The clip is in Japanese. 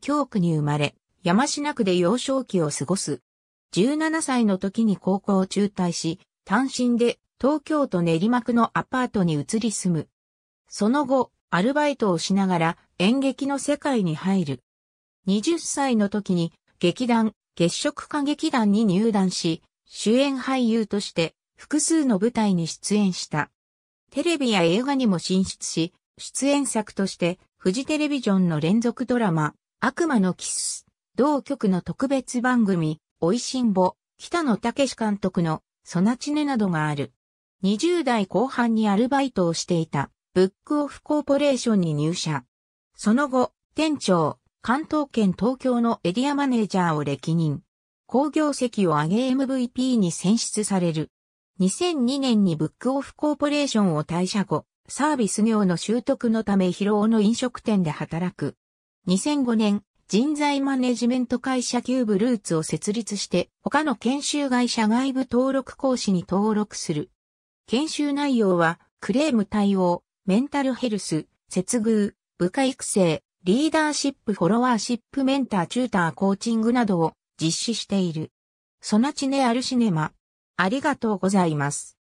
京区に生まれ、山科区で幼少期を過ごす。17歳の時に高校を中退し、単身で東京都練馬区のアパートに移り住む。その後、アルバイトをしながら演劇の世界に入る。20歳の時に劇団、月食歌劇団に入団し、主演俳優として複数の舞台に出演した。テレビや映画にも進出し、出演作としてフジテレビジョンの連続ドラマ、悪魔のキス、同局の特別番組、おいしんぼ、北野武監督の、ソナチネなどがある。20代後半にアルバイトをしていた、ブックオフコーポレーションに入社。その後、店長、関東圏東京のエリアマネージャーを歴任。工業績を上げ MVP に選出される。2002年にブックオフコーポレーションを退社後、サービス業の習得のため疲労の飲食店で働く。2005年、人材マネジメント会社キューブルーツを設立して、他の研修会社外部登録講師に登録する。研修内容は、クレーム対応、メンタルヘルス、接遇、部下育成、リーダーシップフォロワーシップメンターチューターコーチングなどを実施している。ソナチネアルシネマ。ありがとうございます。